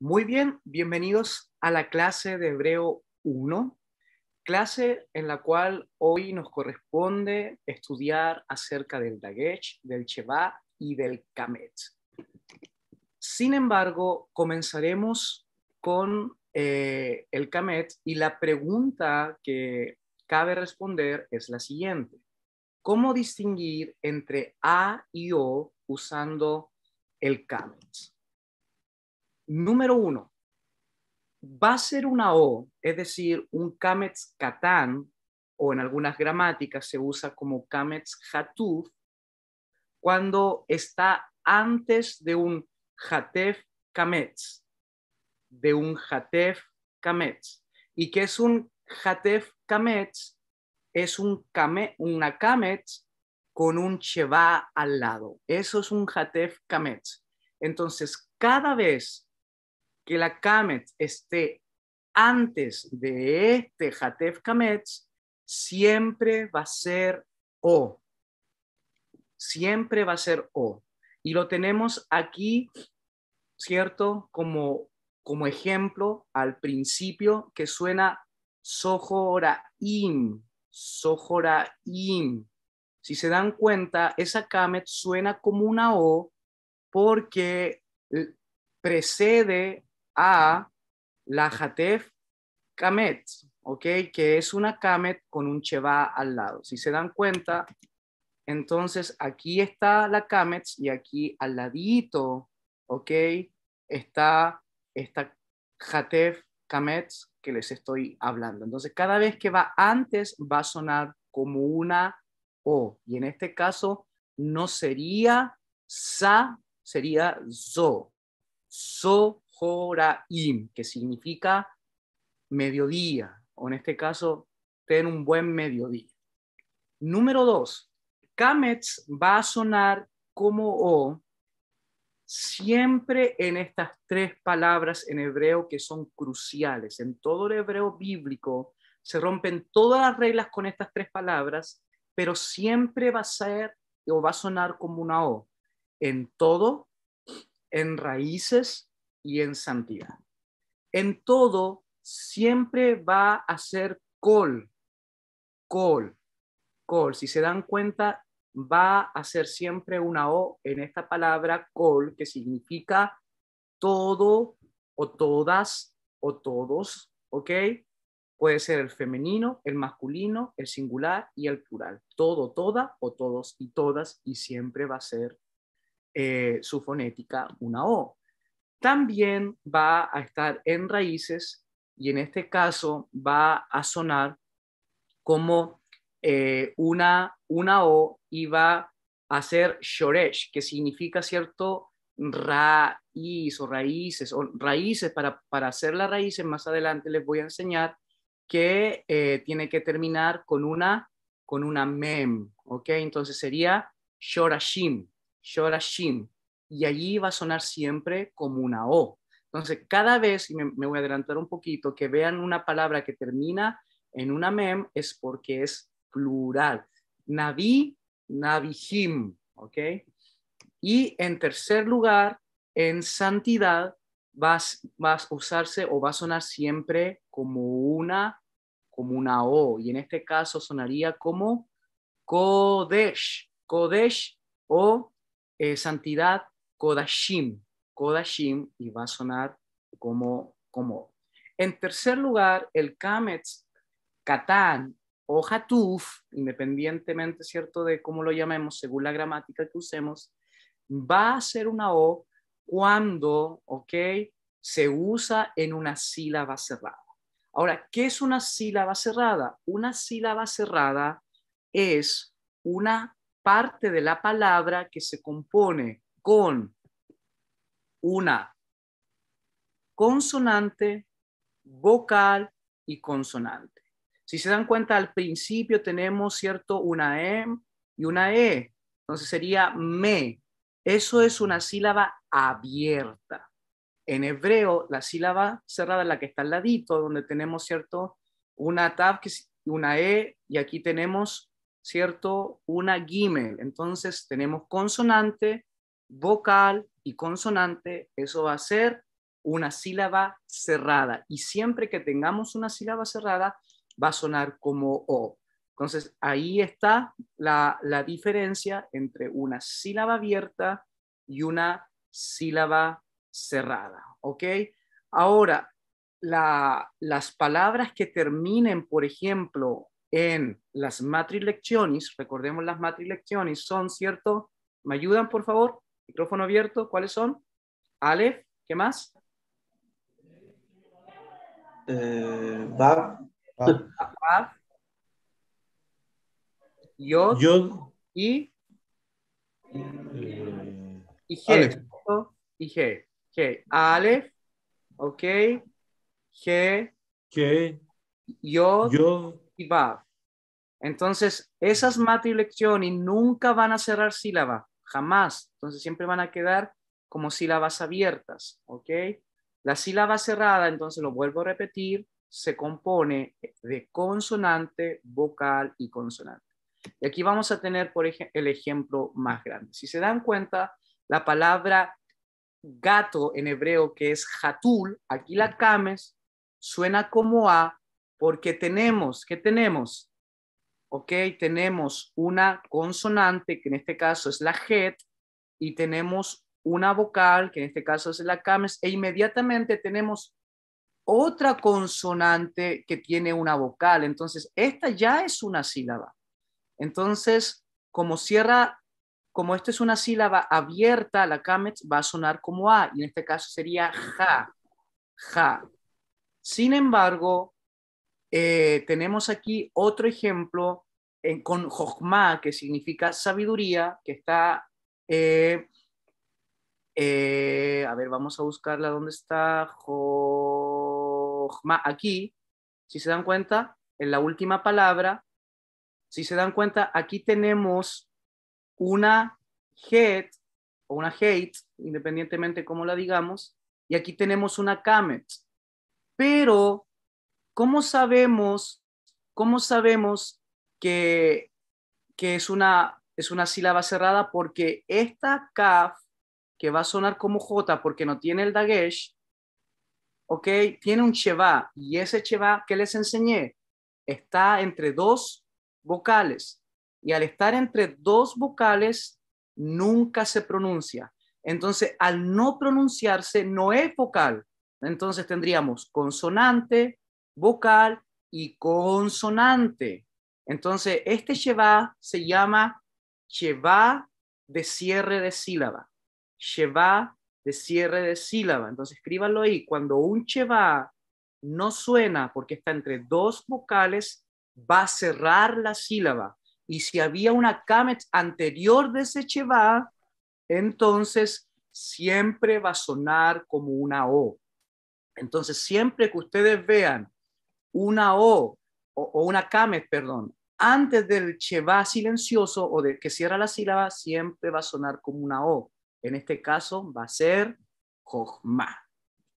Muy bien, bienvenidos a la clase de Hebreo 1, clase en la cual hoy nos corresponde estudiar acerca del Dagesh, del chevá y del Kamet. Sin embargo, comenzaremos con eh, el Kamet y la pregunta que cabe responder es la siguiente. ¿Cómo distinguir entre A y O usando el Kamet? Número uno, va a ser una O, es decir, un Kametz Katán, o en algunas gramáticas se usa como Kametz Hatuf, cuando está antes de un Hatef Kametz, de un Hatef Kametz. ¿Y que es un Hatef Kametz? Es un una Kametz con un cheva al lado. Eso es un Hatef Kametz. Entonces, cada vez que la kamet esté antes de este Hatef kamet, siempre va a ser O. Siempre va a ser O. Y lo tenemos aquí, ¿cierto? Como, como ejemplo al principio que suena Sojora In. Si se dan cuenta, esa Kamet suena como una O porque precede a la jatef Kamet, ¿ok? Que es una Kamet con un Cheva al lado. Si se dan cuenta, entonces aquí está la Kamet y aquí al ladito, ¿ok? Está esta jatef kametz que les estoy hablando. Entonces cada vez que va antes va a sonar como una O. Y en este caso no sería sa, sería zo. Zo. Joraim, que significa mediodía, o en este caso, ten un buen mediodía. Número dos, Kametz va a sonar como O siempre en estas tres palabras en hebreo que son cruciales. En todo el hebreo bíblico se rompen todas las reglas con estas tres palabras, pero siempre va a ser o va a sonar como una O. En todo, en raíces y en santidad. En todo siempre va a ser col, col, col. Si se dan cuenta, va a ser siempre una O en esta palabra col, que significa todo o todas o todos, ¿ok? Puede ser el femenino, el masculino, el singular y el plural. Todo, toda o todos y todas, y siempre va a ser eh, su fonética una O también va a estar en raíces y en este caso va a sonar como eh, una, O y va a ser shoresh, que significa cierto raíz o raíces o raíces para, hacer las raíces. Más adelante les voy a enseñar que eh, tiene que terminar con una, con una mem, ¿ok? Entonces sería shorashim, shorashim y allí va a sonar siempre como una O. Entonces, cada vez, y me, voy a adelantar un poquito, que vean una palabra que termina en una mem es porque es plural. navi navijim, ¿ok? Y en tercer lugar, en santidad, vas, a usarse o va a sonar siempre como una, como una O. Y en este caso sonaría como Kodesh. Kodesh o eh, santidad Kodashim. Kodashim y va a sonar como, como. En tercer lugar, el kamets, Katán o Hatuf, independientemente, ¿cierto?, de cómo lo llamemos, según la gramática que usemos, va a ser una O cuando, ¿ok?, se usa en una sílaba cerrada. Ahora, ¿qué es una sílaba cerrada? Una sílaba cerrada es una parte de la palabra que se compone con una consonante, vocal y consonante. Si se dan cuenta, al principio tenemos, ¿cierto? Una M y una E. Entonces sería me. Eso es una sílaba abierta. En hebreo, la sílaba cerrada es la que está al ladito, donde tenemos, ¿cierto? Una tab, que una E, y aquí tenemos, ¿cierto? Una gimel. Entonces tenemos consonante, vocal y consonante, eso va a ser una sílaba cerrada. Y siempre que tengamos una sílaba cerrada, va a sonar como O. Entonces, ahí está la, diferencia entre una sílaba abierta y una sílaba cerrada. ¿Ok? Ahora, las palabras que terminen, por ejemplo, en las matrilecciones, recordemos las matrilecciones, son, ¿cierto? ¿Me ayudan, por favor? Micrófono abierto, ¿cuáles son? Aleph, ¿qué más? Eh, Bab. Bab. Yod. Y. Eh, y G. Aleph. Y G. G. Ok. G. G. Yod. Y Bab. Entonces, esas matrilecciones nunca van a cerrar sílaba jamás. Entonces siempre van a quedar como sílabas abiertas, ¿ok? La sílaba cerrada, entonces lo vuelvo a repetir, se compone de consonante, vocal y consonante. Y aquí vamos a tener, por el ejemplo más grande. Si se dan cuenta, la palabra gato en hebreo, que es hatul, aquí la cames, suena como a, porque tenemos, ¿qué tenemos? ok, tenemos una consonante, que en este caso es la G e y tenemos una vocal, que en este caso es la cames, e inmediatamente tenemos otra consonante que tiene una vocal. Entonces, esta ya es una sílaba. Entonces, como cierra, como esta es una sílaba abierta, la camet va a sonar como A, y en este caso sería ja, ja. Sin embargo, eh, tenemos aquí otro ejemplo con Jochma, que significa sabiduría, que está, eh, eh, a ver, vamos a buscarla, ¿dónde está Jochma? Aquí, si se dan cuenta, en la última palabra, si se dan cuenta, aquí tenemos una het o una hate, independientemente cómo la digamos, y aquí tenemos una kamet. Pero ¿cómo sabemos, cómo sabemos que, que es, una, es una sílaba cerrada? Porque esta kaf, que va a sonar como J porque no tiene el dagesh, ¿ok? Tiene un cheva y ese cheva que les enseñé está entre dos vocales y al estar entre dos vocales nunca se pronuncia. Entonces, al no pronunciarse no es vocal. Entonces tendríamos consonante, vocal y consonante. Entonces, este Sheva se llama Sheva de cierre de sílaba. Sheva de cierre de sílaba. Entonces, escríbanlo ahí. Cuando un Sheva no suena porque está entre dos vocales, va a cerrar la sílaba. Y si había una kamet anterior de ese Sheva, entonces siempre va a sonar como una O. Entonces, siempre que ustedes vean una O o, una Kameh, perdón, antes del cheva silencioso o de que cierra la sílaba, siempre va a sonar como una O. En este caso va a ser jojma.